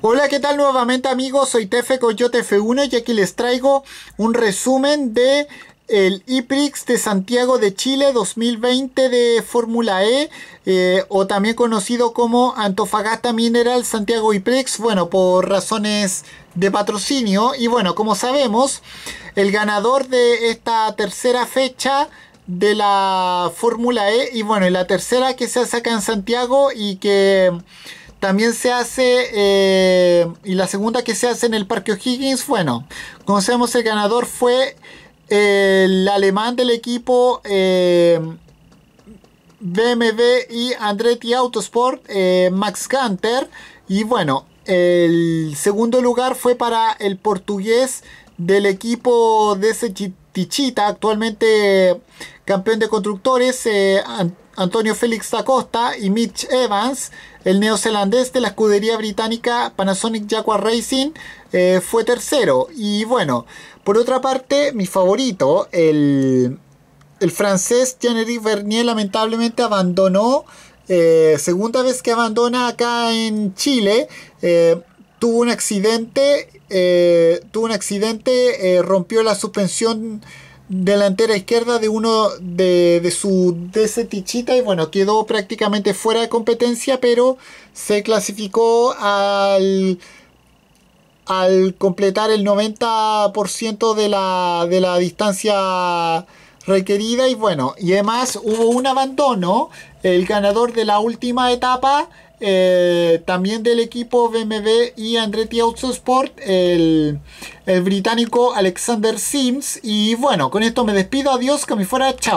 Hola, ¿qué tal nuevamente amigos? Soy Tefe Coyote F1 y aquí les traigo un resumen de el IPRIX de Santiago de Chile 2020 de Fórmula E eh, o también conocido como Antofagasta Mineral Santiago IPRIX, bueno, por razones de patrocinio y bueno, como sabemos, el ganador de esta tercera fecha de la Fórmula E y bueno, la tercera que se hace acá en Santiago y que también se hace, eh, y la segunda que se hace en el Parque O'Higgins, bueno, conocemos el ganador fue el alemán del equipo eh, BMW y Andretti Autosport, eh, Max Gunter. Y bueno, el segundo lugar fue para el portugués del equipo de Sechitichita, actualmente campeón de constructores, eh, Antonio Félix Acosta y Mitch Evans, el neozelandés de la escudería británica Panasonic Jaguar Racing, eh, fue tercero. Y bueno, por otra parte, mi favorito, el, francés francés éric Vernier, lamentablemente abandonó eh, segunda vez que abandona acá en Chile. Eh, tuvo un accidente, eh, tuvo un accidente, rompió la suspensión delantera izquierda de uno de, su DC Tichita y bueno, quedó prácticamente fuera de competencia, pero se clasificó al al completar el 90% de la, de la distancia requerida y bueno, y además hubo un abandono, el ganador de la última etapa, eh, también del equipo BMW y Andretti Autosport, el británico Alexander Sims. Y bueno, con esto me despido, adiós, que me fuera, chao.